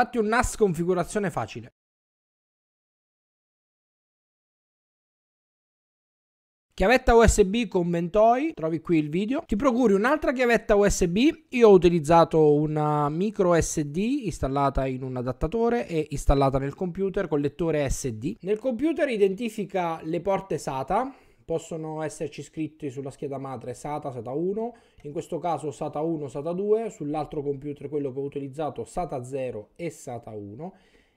Fatti un NAS configurazione facile. Chiavetta USB con Ventoi, trovi qui il video. Ti procuri un'altra chiavetta USB. Io ho utilizzato una micro SD installata in un adattatore e installata nel computer con lettore SD. Nel computer identifica le porte SATA possono esserci scritti sulla scheda madre SATA, SATA 1, in questo caso SATA 1, SATA 2, sull'altro computer quello che ho utilizzato SATA 0 e SATA 1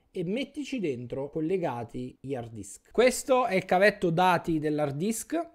e mettici dentro collegati gli hard disk. Questo è il cavetto dati dell'hard disk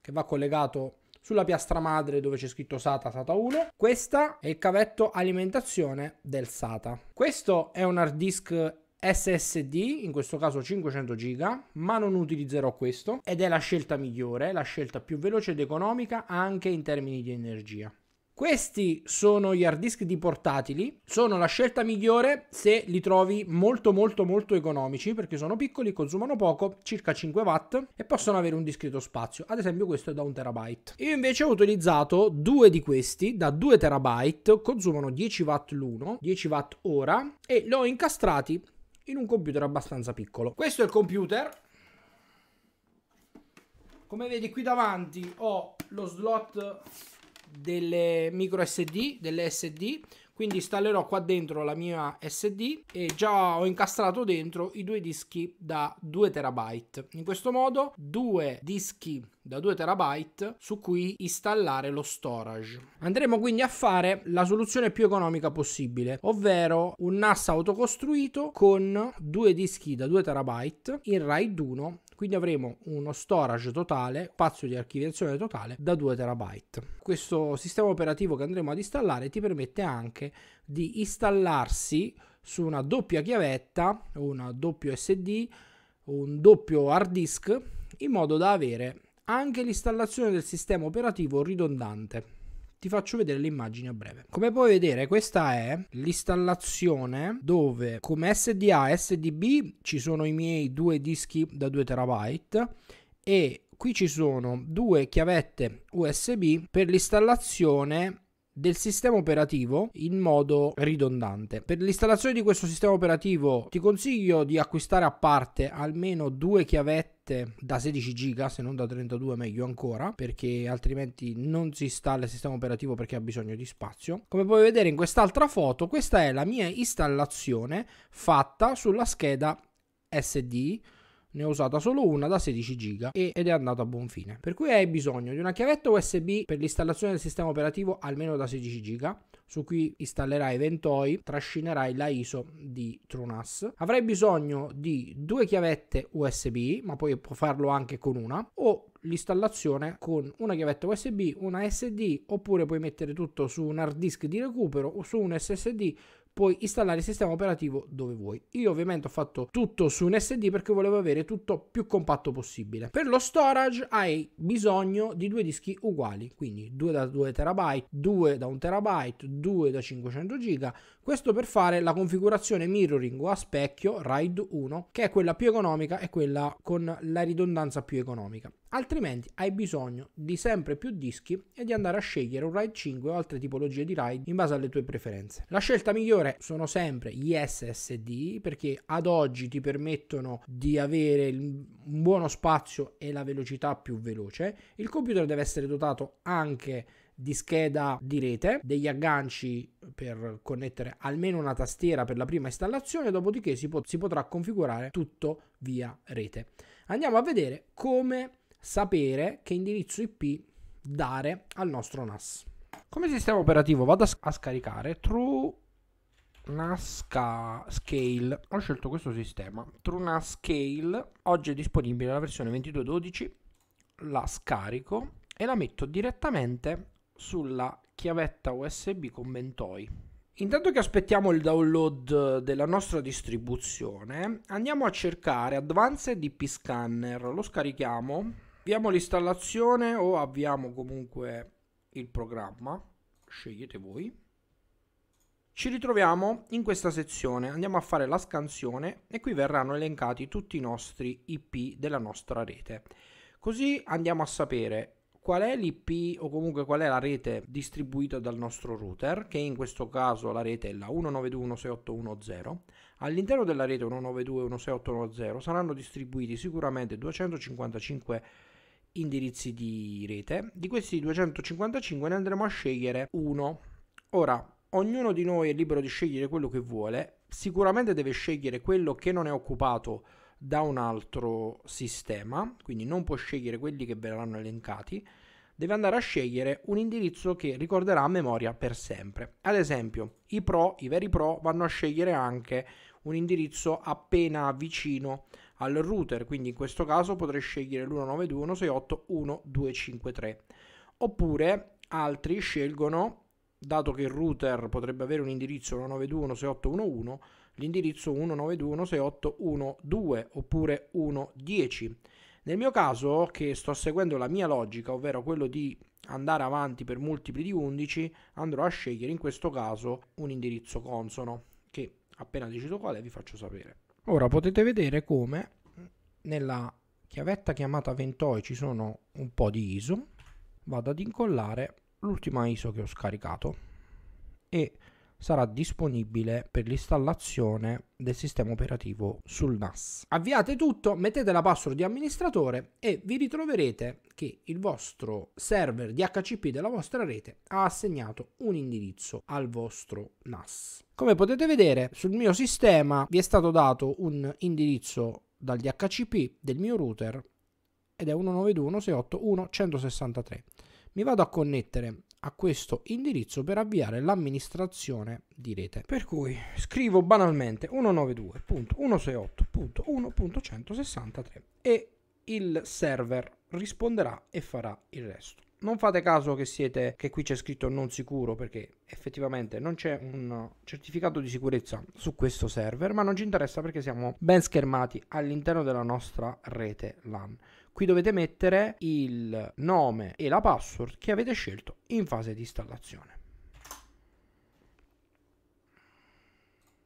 che va collegato sulla piastra madre dove c'è scritto SATA SATA 1. Questo è il cavetto alimentazione del SATA. Questo è un hard disk SSD, in questo caso 500 GB, ma non utilizzerò questo ed è la scelta migliore, la scelta più veloce ed economica anche in termini di energia. Questi sono gli hard disk di portatili, sono la scelta migliore se li trovi molto molto molto economici perché sono piccoli, consumano poco, circa 5 watt e possono avere un discreto spazio, ad esempio questo è da 1 terabyte. Io invece ho utilizzato due di questi da 2 terabyte, consumano 10 watt l'uno, 10 watt ora e li ho incastrati in un computer abbastanza piccolo. Questo è il computer. Come vedi qui davanti ho lo slot delle micro SD, delle SD quindi installerò qua dentro la mia SD e già ho incastrato dentro i due dischi da 2 terabyte in questo modo due dischi da 2 terabyte su cui installare lo storage andremo quindi a fare la soluzione più economica possibile ovvero un NAS autocostruito con due dischi da 2 terabyte in RAID 1 quindi avremo uno storage totale, spazio di archiviazione totale da 2 terabyte. Questo sistema operativo che andremo ad installare ti permette anche di installarsi su una doppia chiavetta, una doppio SD, un doppio hard disk, in modo da avere anche l'installazione del sistema operativo ridondante ti faccio vedere le immagini a breve. Come puoi vedere questa è l'installazione dove come SDA e SDB ci sono i miei due dischi da 2 terabyte e qui ci sono due chiavette USB per l'installazione del sistema operativo in modo ridondante. Per l'installazione di questo sistema operativo ti consiglio di acquistare a parte almeno due chiavette da 16 giga se non da 32 meglio ancora perché altrimenti non si installa il sistema operativo perché ha bisogno di spazio come puoi vedere in quest'altra foto questa è la mia installazione fatta sulla scheda SD ne ho usata solo una da 16 giga ed è andata a buon fine. Per cui hai bisogno di una chiavetta USB per l'installazione del sistema operativo almeno da 16 giga, su cui installerai Ventoi, trascinerai la ISO di TrueNAS. Avrai bisogno di due chiavette USB, ma poi puoi farlo anche con una, o l'installazione con una chiavetta USB, una SD, oppure puoi mettere tutto su un hard disk di recupero o su un SSD puoi installare il sistema operativo dove vuoi. Io ovviamente ho fatto tutto su un SD perché volevo avere tutto più compatto possibile. Per lo storage hai bisogno di due dischi uguali, quindi due da 2 terabyte, due da 1 terabyte, due da 500 giga, questo per fare la configurazione mirroring o a specchio RAID 1, che è quella più economica e quella con la ridondanza più economica. Altrimenti hai bisogno di sempre più dischi e di andare a scegliere un RAID 5 o altre tipologie di RAID in base alle tue preferenze. La scelta migliore sono sempre gli SSD perché ad oggi ti permettono di avere un buono spazio e la velocità più veloce. Il computer deve essere dotato anche di di scheda di rete, degli agganci per connettere almeno una tastiera per la prima installazione, dopodiché si, pot- si potrà configurare tutto via rete. Andiamo a vedere come sapere che indirizzo IP dare al nostro NAS. Come sistema operativo vado a, sc- a scaricare True Nasca Scale. Ho scelto questo sistema. Truna Scale. Oggi è disponibile la versione 22.12. La scarico e la metto direttamente sulla chiavetta USB con Mentoi. Intanto che aspettiamo il download della nostra distribuzione, andiamo a cercare Advanced DP Scanner, lo scarichiamo, avviamo l'installazione o avviamo comunque il programma, scegliete voi. Ci ritroviamo in questa sezione, andiamo a fare la scansione e qui verranno elencati tutti i nostri IP della nostra rete. Così andiamo a sapere qual è l'IP o comunque qual è la rete distribuita dal nostro router, che in questo caso la rete è la 192.168.1.0. All'interno della rete 192.168.1.0 saranno distribuiti sicuramente 255 indirizzi di rete. Di questi 255 ne andremo a scegliere uno. Ora, ognuno di noi è libero di scegliere quello che vuole, sicuramente deve scegliere quello che non è occupato da un altro sistema, quindi non può scegliere quelli che verranno elencati, deve andare a scegliere un indirizzo che ricorderà a memoria per sempre. Ad esempio, i pro, i veri pro, vanno a scegliere anche un indirizzo appena vicino al router, quindi in questo caso potrei scegliere l'192.168.1.253. Oppure altri scelgono, dato che il router potrebbe avere un indirizzo 192.168.1.1, l'indirizzo 192.168.1.2 oppure 1.10. Nel mio caso, che sto seguendo la mia logica, ovvero quello di andare avanti per multipli di 11, andrò a scegliere in questo caso un indirizzo consono, che appena deciso quale vi faccio sapere. Ora potete vedere come nella chiavetta chiamata Ventoi ci sono un po' di ISO, vado ad incollare l'ultima ISO che ho scaricato e sarà disponibile per l'installazione del sistema operativo sul NAS. Avviate tutto, mettete la password di amministratore e vi ritroverete che il vostro server DHCP della vostra rete ha assegnato un indirizzo al vostro NAS. Come potete vedere, sul mio sistema vi è stato dato un indirizzo dal DHCP del mio router ed è 192.168.1.163. Mi vado a connettere a questo indirizzo per avviare l'amministrazione di rete. Per cui scrivo banalmente 192.168.1.163 e il server risponderà e farà il resto. Non fate caso che, siete, che qui c'è scritto non sicuro perché effettivamente non c'è un certificato di sicurezza su questo server, ma non ci interessa perché siamo ben schermati all'interno della nostra rete LAN. Qui dovete mettere il nome e la password che avete scelto in fase di installazione.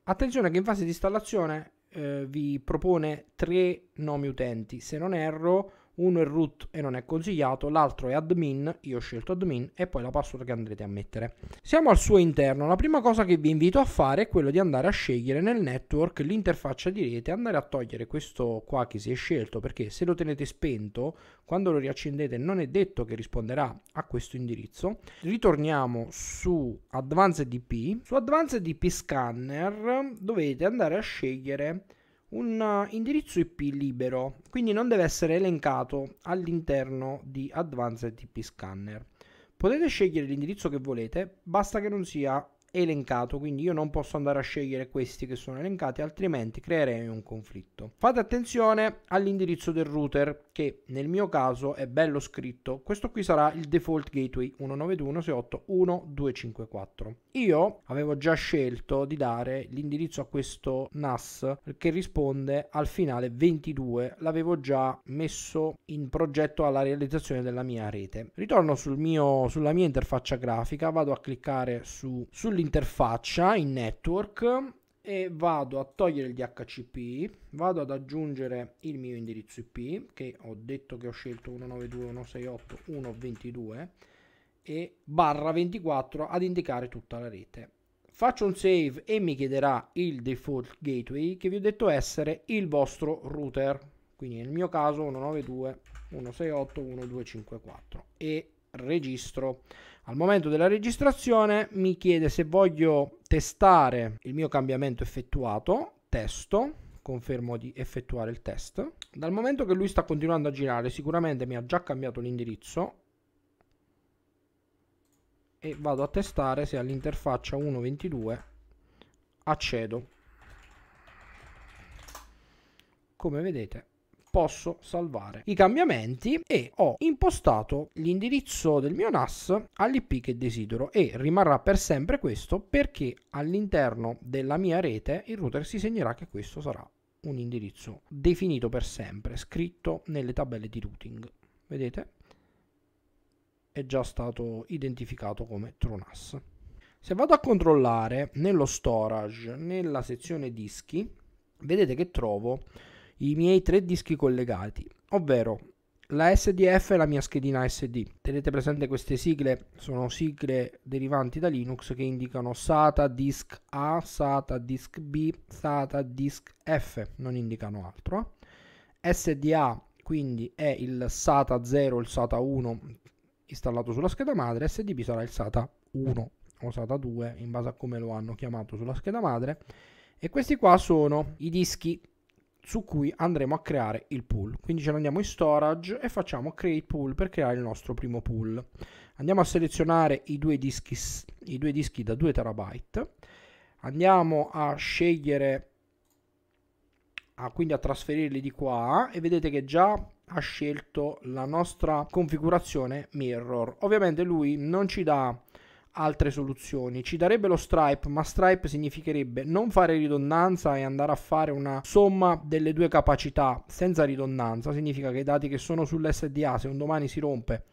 Attenzione che in fase di installazione eh, vi propone tre nomi utenti, se non erro uno è root e non è consigliato, l'altro è admin, io ho scelto admin e poi la password che andrete a mettere. Siamo al suo interno, la prima cosa che vi invito a fare è quello di andare a scegliere nel network l'interfaccia di rete, andare a togliere questo qua che si è scelto perché se lo tenete spento, quando lo riaccendete non è detto che risponderà a questo indirizzo. Ritorniamo su Advanced DP, su Advanced DP Scanner dovete andare a scegliere un eh, indirizzo IP libero, quindi non deve essere elencato all'interno di Advanced IP Scanner. Potete scegliere l'indirizzo che volete, basta che non sia elencato, quindi io non posso andare a scegliere questi che sono elencati, altrimenti creerei un conflitto. Fate attenzione all'indirizzo del router, che nel mio caso è bello scritto. Questo qui sarà il default gateway 192.168.1.254. Io avevo già scelto di dare l'indirizzo a questo NAS che risponde al finale 22, l'avevo già messo in progetto alla realizzazione della mia rete. Ritorno sul mio, sulla mia interfaccia grafica, vado a cliccare su, sull'indirizzo l'interfaccia in network e vado a togliere il DHCP, vado ad aggiungere il mio indirizzo IP che ho detto che ho scelto 192.168.1.22 e barra 24 ad indicare tutta la rete. Faccio un save e mi chiederà il default gateway che vi ho detto essere il vostro router, quindi nel mio caso 192.168.1.254 e registro. Al momento della registrazione mi chiede se voglio testare il mio cambiamento effettuato, testo, confermo di effettuare il test. Dal momento che lui sta continuando a girare sicuramente mi ha già cambiato l'indirizzo e vado a testare se all'interfaccia 1.22 accedo. Come vedete posso salvare i cambiamenti e ho impostato l'indirizzo del mio NAS all'IP che desidero e rimarrà per sempre questo perché all'interno della mia rete il router si segnerà che questo sarà un indirizzo definito per sempre, scritto nelle tabelle di routing. Vedete? È già stato identificato come TrueNAS. Se vado a controllare nello storage, nella sezione dischi, vedete che trovo i miei tre dischi collegati, ovvero la SDF e la mia schedina SD. Tenete presente queste sigle, sono sigle derivanti da Linux che indicano SATA disk A, SATA disk B, SATA disk F, non indicano altro. SDA quindi è il SATA 0, il SATA 1 installato sulla scheda madre, SDB sarà il SATA 1 o SATA 2 in base a come lo hanno chiamato sulla scheda madre. E questi qua sono i dischi su cui andremo a creare il pool. Quindi ce ne andiamo in storage e facciamo create pool per creare il nostro primo pool. Andiamo a selezionare i due dischi, i due dischi da 2 terabyte. Andiamo a scegliere, a, quindi a trasferirli di qua e vedete che già ha scelto la nostra configurazione mirror. Ovviamente lui non ci dà altre soluzioni. Ci darebbe lo stripe, ma stripe significherebbe non fare ridondanza e andare a fare una somma delle due capacità senza ridondanza. Significa che i dati che sono sull'SDA, se un domani si rompe,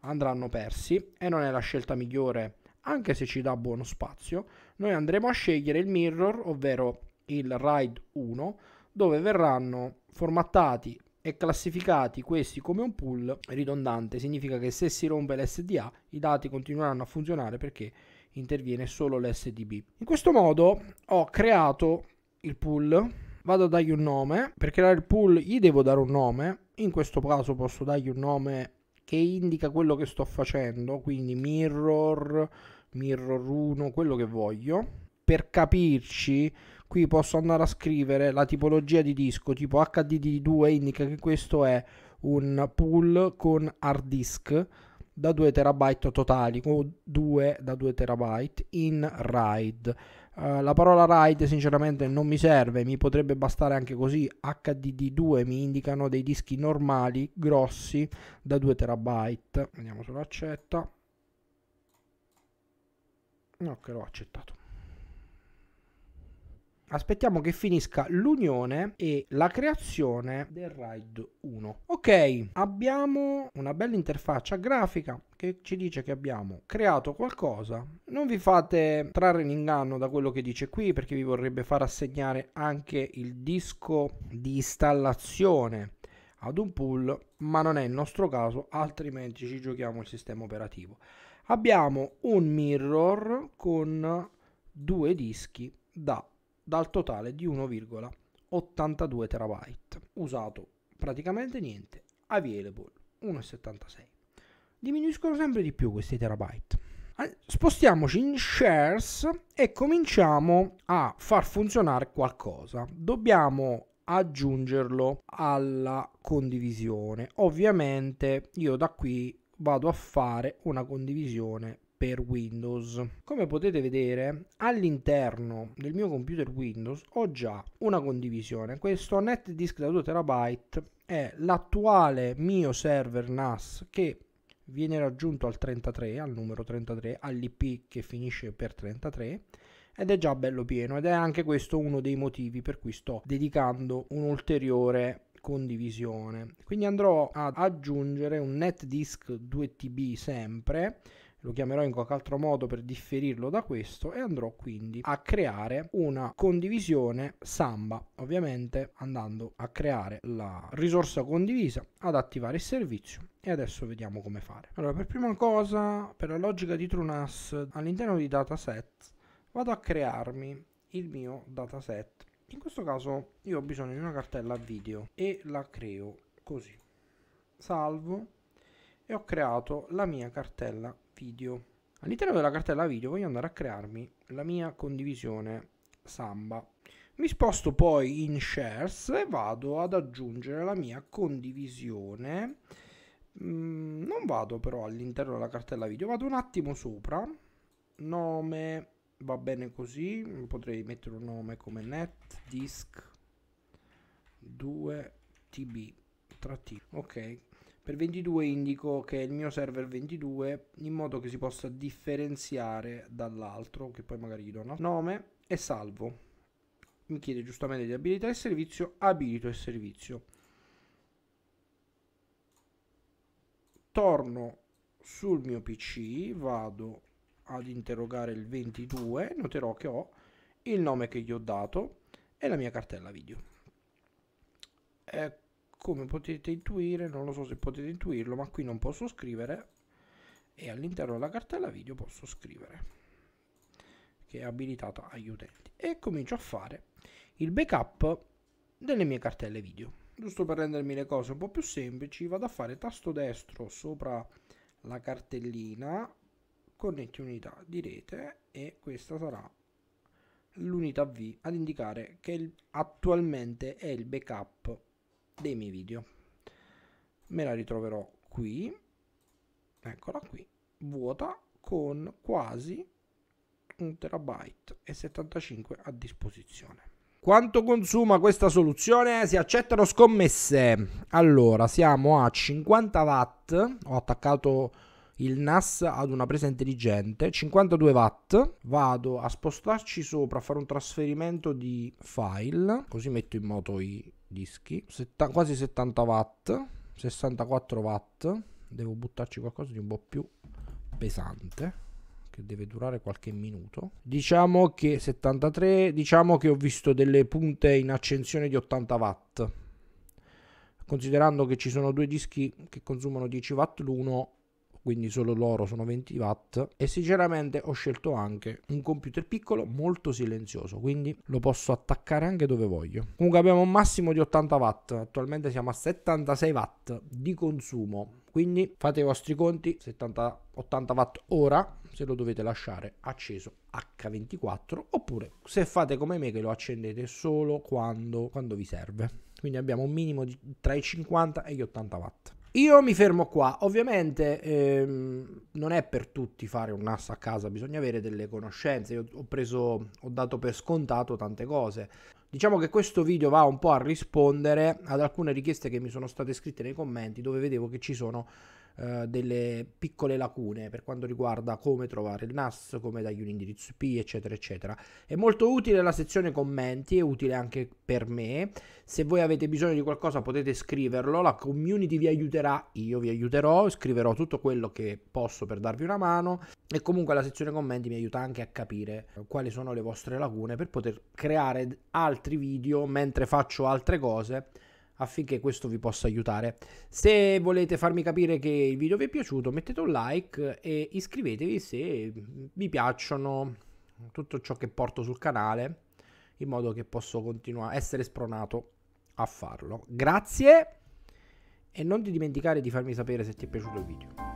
andranno persi e non è la scelta migliore, anche se ci dà buono spazio. Noi andremo a scegliere il mirror, ovvero il RAID 1, dove verranno formattati e classificati questi come un pool ridondante. Significa che se si rompe l'SDA i dati continueranno a funzionare perché interviene solo l'SDB. In questo modo ho creato il pool, vado a dargli un nome, per creare il pool gli devo dare un nome, in questo caso posso dargli un nome che indica quello che sto facendo, quindi mirror, mirror 1, quello che voglio. Per capirci qui posso andare a scrivere la tipologia di disco tipo HDD2 indica che questo è un pool con hard disk da 2 terabyte totali o 2 da 2 terabyte in RAID uh, la parola RAID sinceramente non mi serve mi potrebbe bastare anche così HDD2 mi indicano dei dischi normali grossi da 2 terabyte andiamo sull'accetta no che l'ho accettato aspettiamo che finisca l'unione e la creazione del RAID 1. Ok, abbiamo una bella interfaccia grafica che ci dice che abbiamo creato qualcosa. Non vi fate trarre in inganno da quello che dice qui perché vi vorrebbe far assegnare anche il disco di installazione ad un pool, ma non è il nostro caso, altrimenti ci giochiamo il sistema operativo. Abbiamo un mirror con due dischi da dal totale di 1,82 terabyte. Usato praticamente niente, available 1,76. Diminuiscono sempre di più questi terabyte. Spostiamoci in shares e cominciamo a far funzionare qualcosa. Dobbiamo aggiungerlo alla condivisione. Ovviamente io da qui vado a fare una condivisione per Windows. Come potete vedere, all'interno del mio computer Windows ho già una condivisione. Questo net disk da 2 terabyte è l'attuale mio server NAS che viene raggiunto al 33, al numero 33, all'IP che finisce per 33 ed è già bello pieno ed è anche questo uno dei motivi per cui sto dedicando un'ulteriore condivisione. Quindi andrò ad aggiungere un net disk 2TB sempre lo chiamerò in qualche altro modo per differirlo da questo e andrò quindi a creare una condivisione samba ovviamente andando a creare la risorsa condivisa ad attivare il servizio e adesso vediamo come fare allora per prima cosa per la logica di TrueNAS all'interno di dataset vado a crearmi il mio dataset in questo caso io ho bisogno di una cartella video e la creo così salvo e ho creato la mia cartella video. All'interno della cartella video voglio andare a crearmi la mia condivisione Samba. Mi sposto poi in shares e vado ad aggiungere la mia condivisione. Mm, non vado però all'interno della cartella video, vado un attimo sopra. Nome va bene così, potrei mettere un nome come netdisk 2tb. Ok, per 22 indico che è il mio server 22 in modo che si possa differenziare dall'altro, che poi magari gli do un nome, e salvo. Mi chiede giustamente di abilità e servizio, abilito e servizio. Torno sul mio PC, vado ad interrogare il 22, noterò che ho il nome che gli ho dato e la mia cartella video. Ecco come potete intuire non lo so se potete intuirlo ma qui non posso scrivere e all'interno della cartella video posso scrivere che è abilitata agli utenti e comincio a fare il backup delle mie cartelle video giusto per rendermi le cose un po' più semplici vado a fare tasto destro sopra la cartellina connetti unità di rete e questa sarà l'unità V ad indicare che attualmente è il backup dei miei video me la ritroverò qui eccola qui vuota con quasi un terabyte e 75 a disposizione quanto consuma questa soluzione? Si accettano scommesse. Allora, siamo a 50 watt. Ho attaccato il NAS ad una presa intelligente, 52 watt, vado a spostarci sopra, a fare un trasferimento di file, così metto in moto i dischi, Setta quasi 70 watt, 64 watt, devo buttarci qualcosa di un po' più pesante che deve durare qualche minuto. Diciamo che 73, diciamo che ho visto delle punte in accensione di 80 watt. Considerando che ci sono due dischi che consumano 10 watt l'uno, quindi solo loro sono 20 watt e sinceramente ho scelto anche un computer piccolo molto silenzioso quindi lo posso attaccare anche dove voglio comunque abbiamo un massimo di 80 watt attualmente siamo a 76 watt di consumo quindi fate i vostri conti 70 80 watt ora se lo dovete lasciare acceso H24 oppure se fate come me che lo accendete solo quando, quando vi serve quindi abbiamo un minimo di, tra i 50 e gli 80 watt io mi fermo qua, ovviamente ehm, non è per tutti fare un NAS a casa, bisogna avere delle conoscenze, io ho, preso, ho dato per scontato tante cose. Diciamo che questo video va un po' a rispondere ad alcune richieste che mi sono state scritte nei commenti dove vedevo che ci sono eh, delle piccole lacune per quanto riguarda come trovare il NAS, come dargli un indirizzo IP, eccetera, eccetera. È molto utile la sezione commenti, è utile anche per me. Se voi avete bisogno di qualcosa potete scriverlo, la community vi aiuterà, io vi aiuterò, scriverò tutto quello che posso per darvi una mano e comunque la sezione commenti mi aiuta anche a capire quali sono le vostre lacune per poter creare altri video mentre faccio altre cose affinché questo vi possa aiutare. Se volete farmi capire che il video vi è piaciuto, mettete un like e iscrivetevi se vi piacciono tutto ciò che porto sul canale, in modo che posso continuare a essere spronato a farlo. Grazie e non ti dimenticare di farmi sapere se ti è piaciuto il video.